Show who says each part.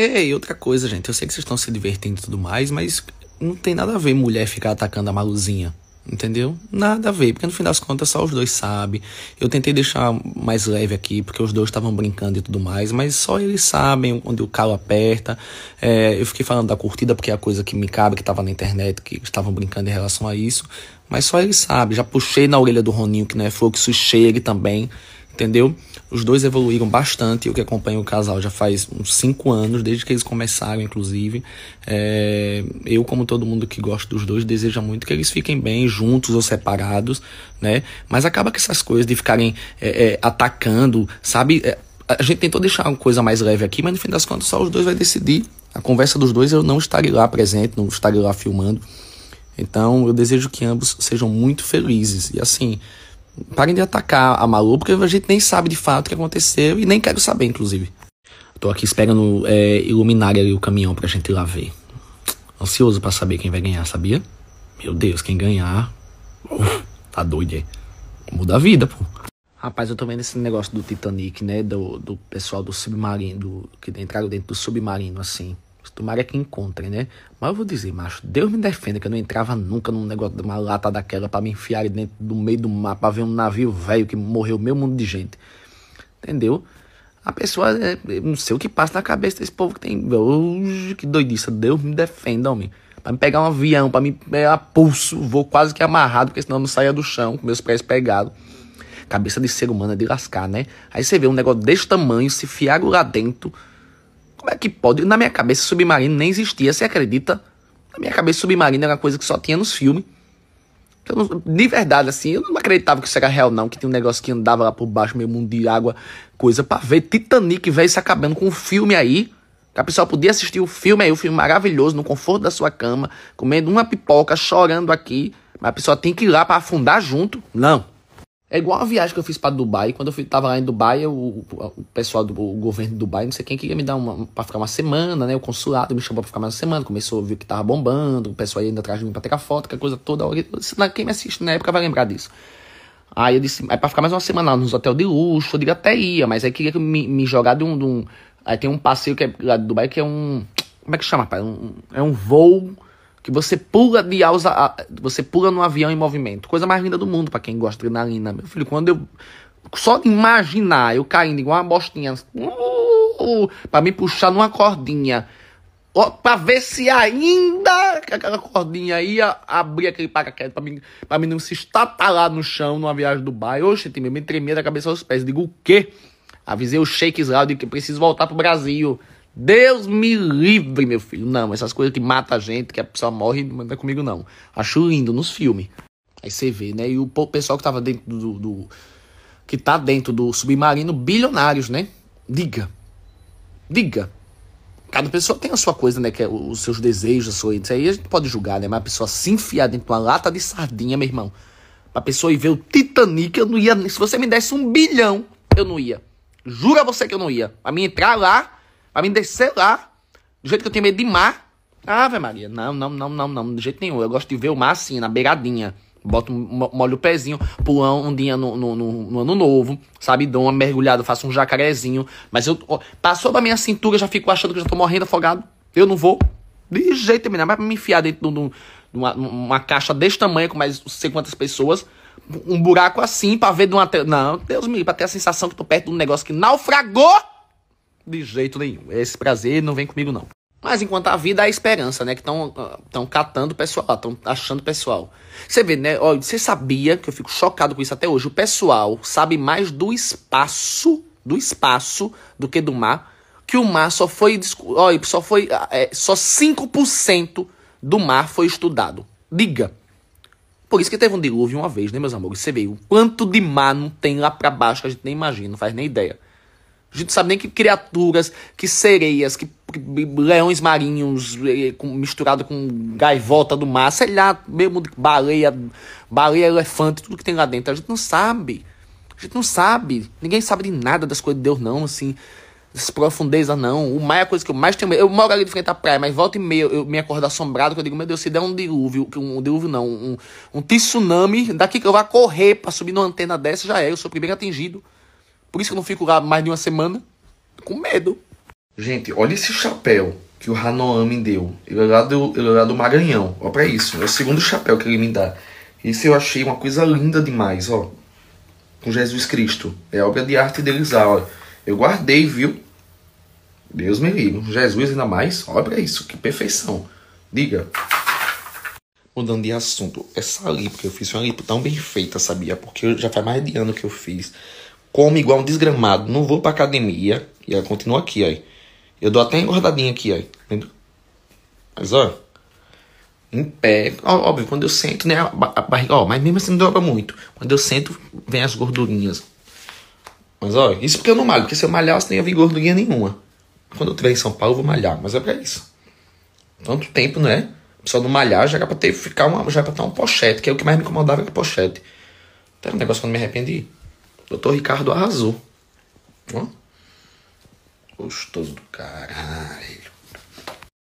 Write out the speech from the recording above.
Speaker 1: É, e outra coisa, gente, eu sei que vocês estão se divertindo e tudo mais, mas não tem nada a ver mulher ficar atacando a maluzinha. Entendeu? Nada a ver, porque no fim das contas só os dois sabem. Eu tentei deixar mais leve aqui, porque os dois estavam brincando e tudo mais, mas só eles sabem onde o calo aperta. É, eu fiquei falando da curtida porque é a coisa que me cabe, que estava na internet, que estavam brincando em relação a isso, mas só eles sabem. Já puxei na orelha do Roninho, que não é fluxo, chegue também, entendeu? Os dois evoluíram bastante. Eu que acompanho o casal já faz uns 5 anos, desde que eles começaram, inclusive. É, eu, como todo mundo que gosta dos dois, deseja muito que eles fiquem bem juntos ou separados, né? Mas acaba que essas coisas de ficarem é, é, atacando, sabe? É, a gente tentou deixar uma coisa mais leve aqui, mas no fim das contas só os dois vai decidir. A conversa dos dois eu não estarei lá presente, não estarei lá filmando. Então eu desejo que ambos sejam muito felizes. E assim, Parem de atacar a Malu, porque a gente nem sabe de fato o que aconteceu e nem quero saber, inclusive. Tô aqui esperando é, iluminar ali o caminhão pra gente ir lá ver. Ansioso para saber quem vai ganhar, sabia? Meu Deus, quem ganhar. Uf, tá doido aí. É. Muda a vida, pô. Rapaz, eu tô vendo esse negócio do Titanic, né? Do, do pessoal do submarino, do, que entraram dentro do submarino, assim. Tomara que encontrem, né? Mas eu vou dizer, macho, Deus me defenda que eu não entrava nunca num negócio de uma lata daquela para me enfiar dentro do meio do mar pra ver um navio velho que morreu meio mundo de gente. Entendeu? A pessoa, é, é, não sei o que passa na cabeça desse povo que tem. Ui, que doidice, Deus me defenda, homem. Pra me pegar um avião, pra me pegar é, pulso, vou quase que amarrado, porque senão eu não saia do chão, com meus pés pegados. Cabeça de ser humano é de lascar, né? Aí você vê um negócio desse tamanho, se fiago lá dentro como é que pode? Na minha cabeça, submarino nem existia, você acredita? Na minha cabeça, submarino era uma coisa que só tinha nos filmes. Não, de verdade, assim, eu não acreditava que isso era real, não. Que tinha um negócio que andava lá por baixo, meio mundo de água, coisa pra ver. Titanic, velho, se acabando com um filme aí. Que a pessoa podia assistir o filme aí, o um filme maravilhoso, no conforto da sua cama, comendo uma pipoca, chorando aqui. Mas a pessoa tem que ir lá para afundar junto. Não. É igual a viagem que eu fiz para Dubai. Quando eu fui, tava lá em Dubai, eu, o pessoal do o governo de Dubai, não sei quem, queria me dar uma para ficar uma semana, né? O consulado me chamou para ficar mais uma semana. Começou a ver que tava bombando, o pessoal ia indo atrás de mim para tirar foto, que é coisa toda. Quem me assiste na época vai lembrar disso. Aí eu disse, é pra ficar mais uma semana lá nos hotel de luxo, eu digo até ia, mas aí queria me, me jogar de um, de um. Aí tem um passeio que é lá de Dubai que é um. Como é que chama, pai? Um, é um voo que você pula de alza, você pula no avião em movimento. Coisa mais linda do mundo para quem gosta de adrenalina. Meu filho, quando eu só de imaginar eu caindo igual uma bostinha, uh, para me puxar numa cordinha, para ver se ainda aquela cordinha ia abrir aquele paraquedas para mim, para mim não se estatalar no chão numa viagem do bairro. Oxe, me tremia da cabeça aos pés. Digo o quê? Avisei o Shakes lá de que preciso voltar pro Brasil. Deus me livre, meu filho. Não, essas coisas que matam a gente, que a pessoa morre, não é comigo, não. Acho lindo nos filmes. Aí você vê, né? E o pessoal que tava dentro do, do. que tá dentro do submarino, bilionários, né? Diga. Diga. Cada pessoa tem a sua coisa, né? Que é os seus desejos, sua... isso aí a gente pode julgar, né? Mas a pessoa se enfiar dentro de uma lata de sardinha, meu irmão. Pra pessoa ir ver o Titanic, eu não ia. Se você me desse um bilhão, eu não ia. Jura você que eu não ia. Pra mim entrar lá Pra mim descer lá, do jeito que eu tenho medo de mar. Ave Maria, não, não, não, não, não, de jeito nenhum. Eu gosto de ver o mar assim, na beiradinha. Boto, molho o pezinho, pulo um dia no, no, no, no, ano novo, sabe? Dou uma mergulhada, faço um jacarezinho. Mas eu passou da minha cintura, já fico achando que já tô morrendo afogado. Eu não vou. De jeito nenhum. Mas é pra me enfiar dentro de uma, uma, caixa desse tamanho, com mais não sei quantas pessoas, um buraco assim, pra ver de uma. Não, Deus me livre, pra ter a sensação que tô perto de um negócio que naufragou! De jeito nenhum. Esse prazer não vem comigo, não. Mas enquanto a vida, há esperança, né? Que estão ah, catando o pessoal, estão ah, achando o pessoal. Você vê, né? Olha, você sabia, que eu fico chocado com isso até hoje, o pessoal sabe mais do espaço, do espaço, do que do mar. Que o mar só foi, olha, só foi, ah, é, só 5% do mar foi estudado. Diga. Por isso que teve um dilúvio uma vez, né, meus amores? Você vê o quanto de mar não tem lá pra baixo que a gente nem imagina, não faz nem ideia. A gente não sabe nem que criaturas, que sereias, que leões marinhos eh, eh, misturado com gaivota do mar, sei lá, mesmo baleia, baleia elefante, tudo que tem lá dentro. A gente não sabe. A gente não sabe. Ninguém sabe de nada das coisas de Deus, não, assim. Das profundezas, não. O mar é a coisa que eu mais tenho medo. Eu moro ali de frente à praia, mas volta e meia eu me acordo assombrado que eu digo, meu Deus, se der um dilúvio, um dilúvio não, um, um tsunami, daqui que eu vá correr para subir numa antena dessa, já é. Eu sou o primeiro atingido. Por isso que eu não fico lá mais de uma semana com medo. Gente, olha esse chapéu que o Hanoan me deu. Ele é lá do, ele é lá do Maranhão. Olha pra isso. É o segundo chapéu que ele me dá. Esse eu achei uma coisa linda demais, ó. Com Jesus Cristo. É obra de arte deles lá, ó. Eu guardei, viu? Deus me livre. Jesus ainda mais. Olha pra é isso. Que perfeição. Diga. Mudando de assunto. Essa lipo que eu fiz foi uma lipo tão bem feita, sabia? Porque já faz mais de ano que eu fiz como igual um desgramado, não vou pra academia, e ela continua aqui, aí. Eu dou até engordadinha aqui, aí. Mas, ó. Em pé, ó, óbvio, quando eu sento, né? A, barriga, ó, mas mesmo assim não dobra muito. Quando eu sento, vem as gordurinhas. Mas, ó, isso porque eu não malho, porque se eu você não ia vir gordurinha nenhuma. Quando eu estiver em São Paulo, eu vou malhar, mas é pra isso. Tanto tempo, né? Só não malhar, já era pra ter, ficar uma, já era pra ter um pochete, que é o que mais me incomodava que a é pochete. até um negócio que eu não me arrependi. Doutor Ricardo arrasou. Ó. Gostoso do caralho.